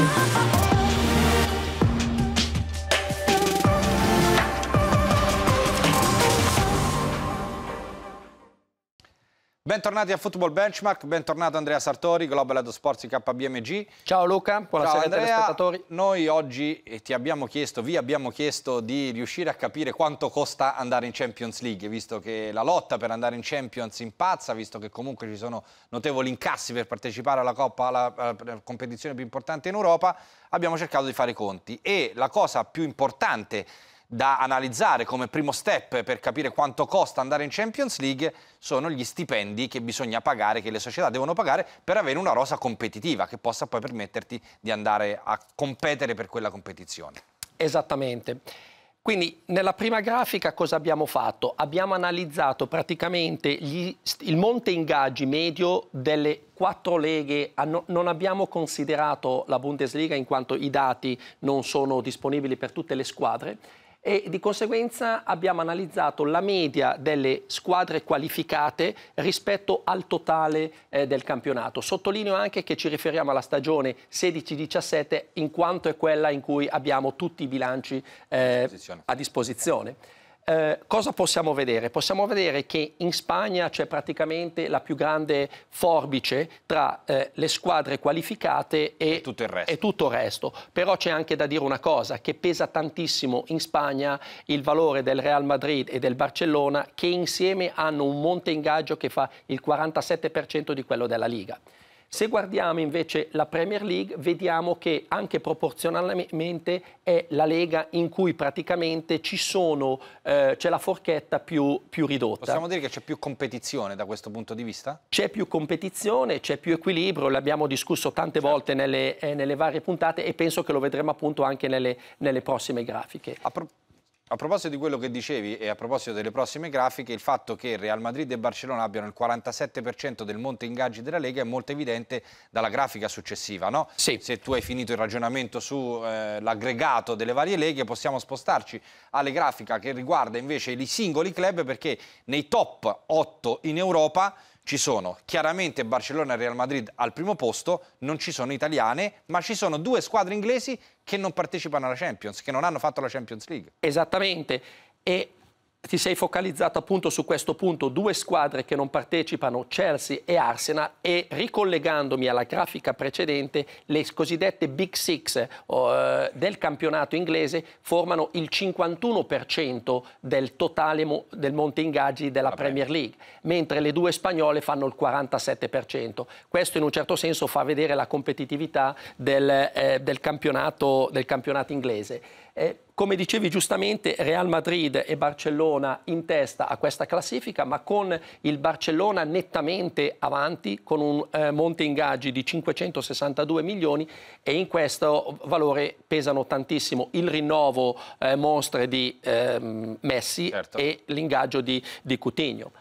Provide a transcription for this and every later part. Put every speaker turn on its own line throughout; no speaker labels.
Thank you. Bentornati a Football Benchmark, bentornato Andrea Sartori, Global Edo Sports KBMG. Ciao
Luca, buonasera Ciao Andrea.
telespettatori. Noi oggi eh, ti abbiamo chiesto, vi abbiamo chiesto di riuscire a capire quanto costa andare in Champions League, visto che la lotta per andare in Champions impazza, visto che comunque ci sono notevoli incassi per partecipare alla Coppa, alla, alla eh, eh, competizione più importante in Europa, abbiamo cercato di fare i conti. E la cosa più importante da analizzare come primo step per capire quanto costa andare in Champions League sono gli stipendi che bisogna pagare, che le società devono pagare per avere una rosa competitiva che possa poi permetterti di andare a
competere per quella competizione. Esattamente. Quindi nella prima grafica cosa abbiamo fatto? Abbiamo analizzato praticamente gli, il monte ingaggi medio delle quattro leghe, non abbiamo considerato la Bundesliga in quanto i dati non sono disponibili per tutte le squadre, e di conseguenza abbiamo analizzato la media delle squadre qualificate rispetto al totale eh, del campionato. Sottolineo anche che ci riferiamo alla stagione 16-17 in quanto è quella in cui abbiamo tutti i bilanci eh, a disposizione. Eh, cosa possiamo vedere? Possiamo vedere che in Spagna c'è praticamente la più grande forbice tra eh, le squadre qualificate e, e, tutto e, tutto il resto. Però c'è anche da dire una cosa, che pesa tantissimo in Spagna il valore del Real Madrid e del Barcellona che insieme hanno un monte ingaggio che fa il 47% di quello della Liga. Se guardiamo invece la Premier League vediamo che anche proporzionalmente è la lega in cui praticamente eh, c'è eh, la forchetta più, più, ridotta. Possiamo
dire che c'è più competizione da questo punto di vista?
C'è più competizione, c'è più equilibrio, l'abbiamo discusso tante certo. volte nelle, eh, nelle, varie puntate e penso che lo vedremo appunto anche nelle, nelle prossime grafiche.
A proposito di quello che dicevi e a proposito delle prossime grafiche, il fatto che Real Madrid e Barcellona abbiano il 47% del monte ingaggi della Lega è molto evidente dalla grafica successiva, no? Sì. Se tu hai finito il ragionamento sull'aggregato eh, delle varie leghe, possiamo spostarci alle grafiche che riguarda invece i singoli club perché nei top 8 in Europa ci sono chiaramente Barcellona e Real Madrid al primo posto, non ci sono italiane,
ma ci sono due squadre inglesi che non partecipano alla Champions, che non hanno fatto la Champions League. Esattamente. E ti sei focalizzato appunto su questo punto, due squadre che non partecipano, Chelsea e Arsenal, e ricollegandomi alla grafica precedente, le cosiddette Big Six uh, del campionato inglese formano il 51% del totale del monte ingaggi della Vabbè. Premier League, mentre le due spagnole fanno il 47%. Questo in un certo senso fa vedere la competitività del, eh, del, campionato, del campionato inglese. Eh, come dicevi giustamente, Real Madrid e Barcellona in testa a questa classifica, ma con il Barcellona nettamente avanti, con un eh, monte ingaggi di 562 milioni e in questo valore pesano tantissimo il rinnovo eh, mostre di ehm, Messi certo. e l'ingaggio di, di Coutinho.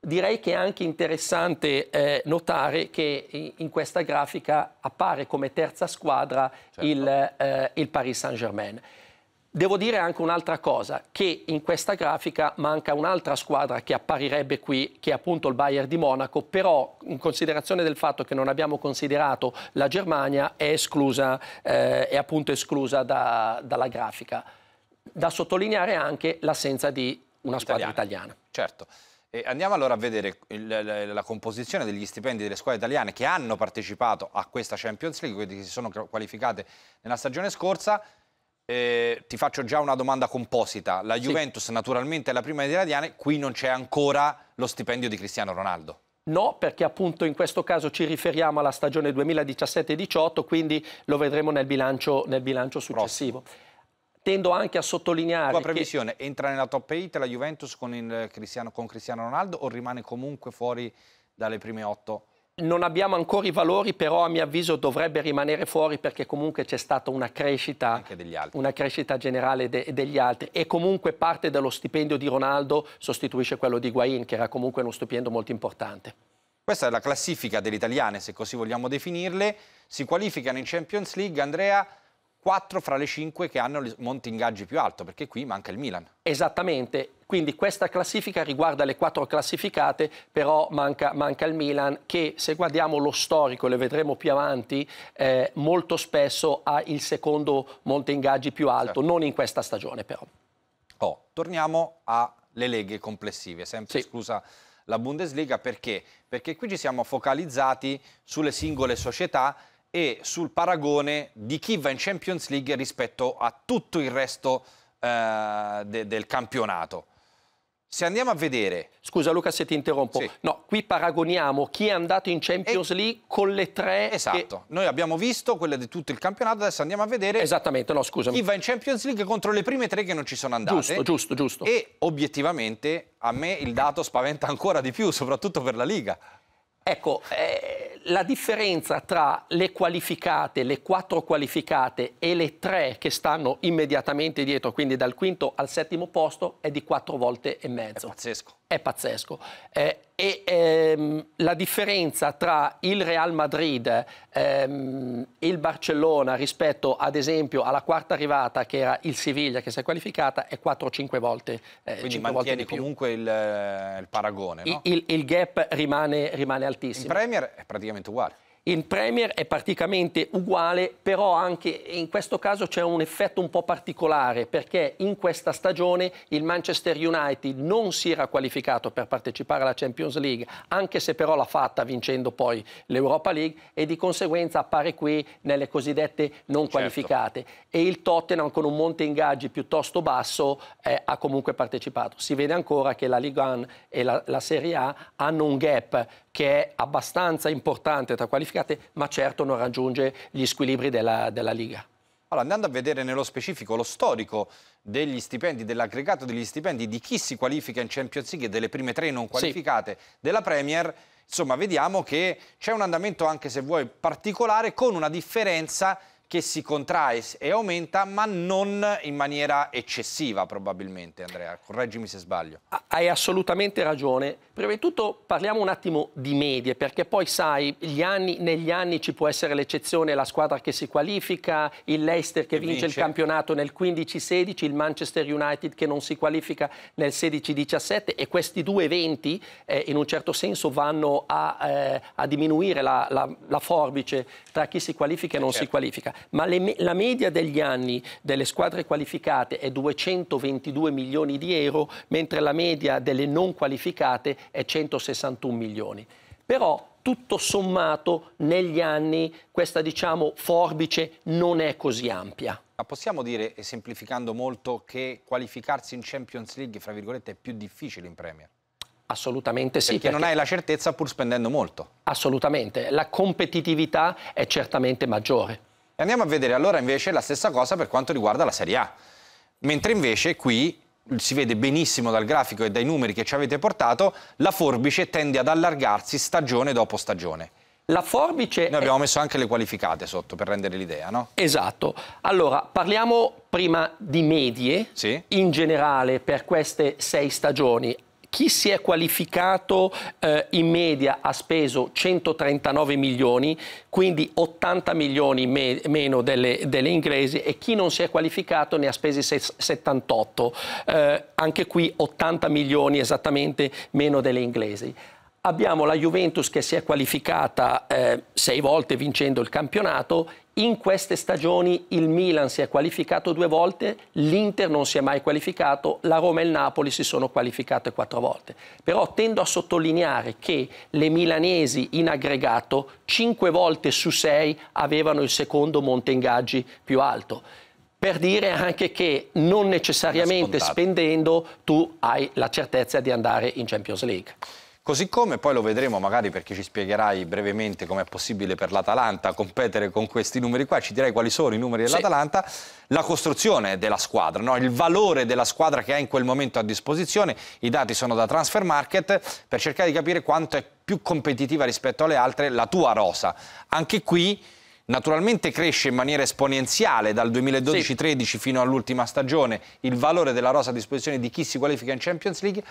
Direi che è anche interessante eh, notare che in questa grafica appare come terza squadra certo. il, eh, il Paris Saint-Germain. Devo dire anche un'altra cosa, che in questa grafica manca un'altra squadra che apparirebbe qui, che è appunto il Bayern di Monaco, però in considerazione del fatto che non abbiamo considerato la Germania è, esclusa, eh, è appunto esclusa da, dalla grafica. Da sottolineare anche l'assenza di una squadra italiana. italiana. Certo.
E andiamo allora a vedere il, la, la, composizione degli stipendi delle squadre italiane che hanno partecipato a questa Champions League, quindi che si sono qualificate nella stagione scorsa eh, ti faccio già una domanda composita. La Juventus naturalmente è la prima dei qui non c'è ancora lo stipendio di Cristiano Ronaldo.
No, perché appunto in questo caso ci riferiamo alla stagione 2017-18, quindi lo vedremo nel bilancio, nel bilancio successivo. Prossimo. Tendo anche a sottolineare... La tua previsione,
che... entra nella top 8 la Juventus con, Cristiano, con Cristiano Ronaldo o rimane comunque fuori dalle prime otto?
non abbiamo ancora i valori, però a mio avviso dovrebbe rimanere fuori perché comunque c'è stata una crescita, una crescita generale de degli altri e comunque parte dello stipendio di Ronaldo sostituisce quello di Guain che era comunque uno stipendio molto importante.
Questa è la classifica delle italiane, se così vogliamo
definirle. Si qualificano in Champions League, Andrea, 4 fra le 5 che hanno il monte ingaggi più alto, perché qui manca il Milan. Esattamente, quindi questa classifica riguarda le quattro classificate, però manca, manca il Milan che se guardiamo lo storico, le vedremo più avanti, eh, molto spesso ha il secondo monte ingaggi più alto, certo. non in questa stagione però.
Oh, torniamo alle leghe complessive, sempre sì. esclusa la Bundesliga perché? Perché qui ci siamo focalizzati sulle singole società e sul paragone di chi va in Champions League rispetto a tutto il resto eh,
de del campionato. Se andiamo a vedere... Scusa Luca se ti interrompo. Sì. No, qui paragoniamo chi è andato in Champions e... League con le tre... Esatto.
Che... Noi abbiamo visto quelle di tutto il campionato, adesso andiamo a vedere... Esattamente, no scusa. Chi va in Champions League contro le prime tre che non ci sono andate. Giusto, giusto, giusto. E obiettivamente a me il dato spaventa ancora di più, soprattutto per la
Liga. Ecco, eh la differenza tra le qualificate, le quattro qualificate e le tre che stanno immediatamente dietro, quindi dal quinto al settimo posto, è di quattro volte e mezzo. È pazzesco è pazzesco. Eh, e ehm, la differenza tra il Real Madrid, ehm, il Barcellona rispetto ad esempio alla quarta arrivata che era il Siviglia che si è qualificata è 4-5 volte. Eh, Quindi mantieni volte comunque il, eh, il, paragone. No? Il, il, il, gap rimane, rimane altissimo. Il Premier è praticamente uguale il Premier è praticamente uguale, però anche in questo caso c'è un effetto un po' particolare perché in questa stagione il Manchester United non si era qualificato per partecipare alla Champions League, anche se però l'ha fatta vincendo poi l'Europa League e di conseguenza appare qui nelle cosiddette non certo. qualificate e il Tottenham con un monte in gaggi piuttosto basso eh, ha comunque partecipato. Si vede ancora che la Ligue 1 e la, la Serie A hanno un gap che è abbastanza importante tra qualificate, ma certo non raggiunge gli squilibri della, della Liga.
Allora, andando a vedere nello specifico lo storico degli stipendi, dell'aggregato degli stipendi di chi si qualifica in Champions League e delle prime tre non qualificate sì. della Premier, insomma, vediamo che c'è un andamento, anche se vuoi, particolare, con una differenza che si contrae e aumenta, ma non in maniera eccessiva probabilmente, Andrea. Correggimi se sbaglio.
Hai assolutamente ragione. Prima di tutto parliamo un attimo di medie, perché poi sai, anni, negli anni ci può essere l'eccezione, la squadra che si qualifica, il Leicester che, che vince, vince, il campionato nel 15-16, il Manchester United che non si qualifica nel 16-17 e questi due eventi eh, in un certo senso vanno a, eh, a diminuire la, la, la, forbice tra chi si qualifica e eh, non certo. si qualifica ma le, la media degli anni delle squadre qualificate è 222 milioni di euro, mentre la media delle non qualificate è 161 milioni. Però tutto sommato negli anni questa diciamo, forbice non è così ampia. Ma possiamo dire, semplificando molto, che qualificarsi
in Champions League, fra virgolette, è più difficile in Premier?
Assolutamente sì. Perché, perché non hai la certezza pur spendendo molto. Assolutamente, la competitività è certamente maggiore.
E andiamo a vedere allora invece la stessa cosa per quanto riguarda la Serie A. Mentre invece qui si vede benissimo dal grafico e dai numeri che ci avete portato, la forbice tende ad allargarsi stagione dopo stagione. La forbice... Noi abbiamo è... messo anche le qualificate sotto per rendere
l'idea, no? Esatto. Allora, parliamo prima di medie, sì. in generale per queste sei stagioni chi si è qualificato eh, in media ha speso 139 milioni, quindi 80 milioni me meno delle, delle, inglesi e chi non si è qualificato ne ha spesi 78, eh, anche qui 80 milioni esattamente meno delle inglesi abbiamo la Juventus che si è qualificata eh, sei volte vincendo il campionato, in queste stagioni il Milan si è qualificato due volte, l'Inter non si è mai qualificato, la Roma e il Napoli si sono qualificate quattro volte. Però tendo a sottolineare che le milanesi in aggregato cinque volte su sei avevano il secondo monte ingaggi più alto per dire anche che non necessariamente spendendo tu hai la certezza di andare in Champions League. Così come poi lo vedremo
magari perché ci spiegherai brevemente com'è possibile per l'Atalanta competere con questi numeri qua, ci direi quali sono i numeri dell'Atalanta, sì. la costruzione della squadra, no? il valore della squadra che ha in quel momento a disposizione, i dati sono da Transfer Market, per cercare di capire quanto è più competitiva rispetto alle altre la tua rosa. Anche qui naturalmente cresce in maniera esponenziale dal 2012-13 sì. fino all'ultima stagione il valore della rosa a disposizione di chi si qualifica in Champions League,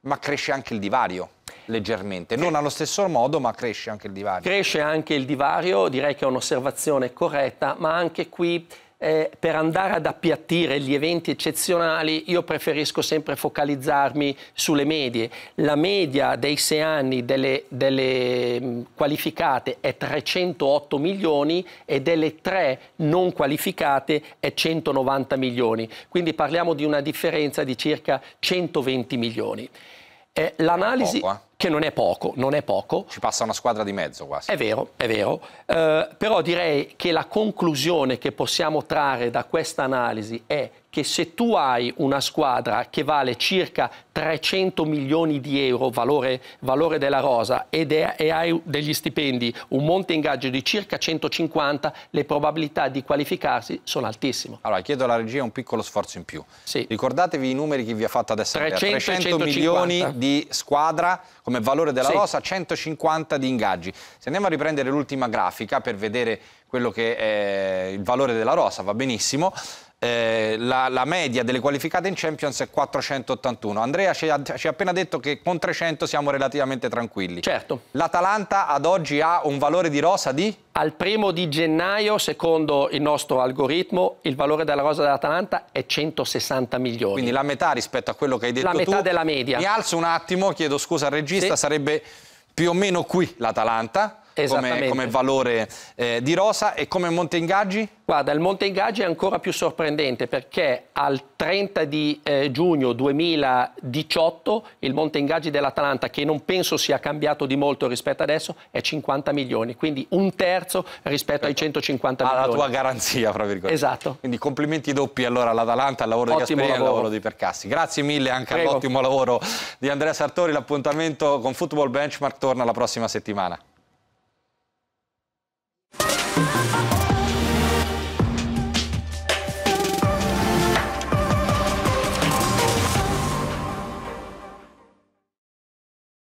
ma cresce anche il divario leggermente, non allo
stesso modo ma cresce anche il divario. Cresce anche il divario, direi che è un'osservazione corretta, ma anche qui eh, per andare ad appiattire gli eventi eccezionali io preferisco sempre focalizzarmi sulle medie. La media dei sei anni delle, delle mm, qualificate è 308 milioni e delle tre non qualificate è 190 milioni. Quindi parliamo di una differenza di circa 120 milioni. Eh, l'analisi, eh che non è poco, non è poco. Ci passa una squadra di mezzo quasi. È vero, è vero, eh, però direi che la conclusione che possiamo trarre da questa analisi è che se tu hai una squadra che vale circa 300 milioni di euro valore, valore della rosa ed è, e hai degli stipendi, un monte ingaggio di circa 150, le probabilità di qualificarsi sono altissime. Allora chiedo alla regia un piccolo sforzo in più. Sì. Ricordatevi i numeri
che vi ha fatto adesso. 300, 300 milioni di squadra come valore della sì. rosa, 150 di ingaggi. Se andiamo a riprendere l'ultima grafica per vedere quello che è il valore della rosa, va benissimo eh, la, la, media delle qualificate in Champions è 481. Andrea ci ha, ci ha, appena detto che con 300 siamo relativamente tranquilli. Certo.
L'Atalanta ad oggi ha un valore di rosa di? Al primo di gennaio, secondo il nostro algoritmo, il valore della rosa dell'Atalanta è 160 milioni. Quindi la metà rispetto a quello che hai detto la tu. La metà della media. Mi alzo
un attimo, chiedo scusa al regista, sì. sarebbe più o
meno qui l'Atalanta come, come, valore eh, di rosa e come monte ingaggi? Guarda, il monte ingaggi è ancora più sorprendente perché al 30 di eh, giugno 2018 il monte ingaggi dell'Atalanta, che non penso sia cambiato di molto rispetto adesso, è 50 milioni, quindi un terzo rispetto ai 150 Alla milioni. Alla tua garanzia, fra virgolette. Esatto. Quindi complimenti doppi allora all'Atalanta, al lavoro ottimo di Gasperi e al lavoro di
Percassi. Grazie mille anche all'ottimo lavoro di Andrea Sartori, l'appuntamento con Football Benchmark torna la prossima settimana.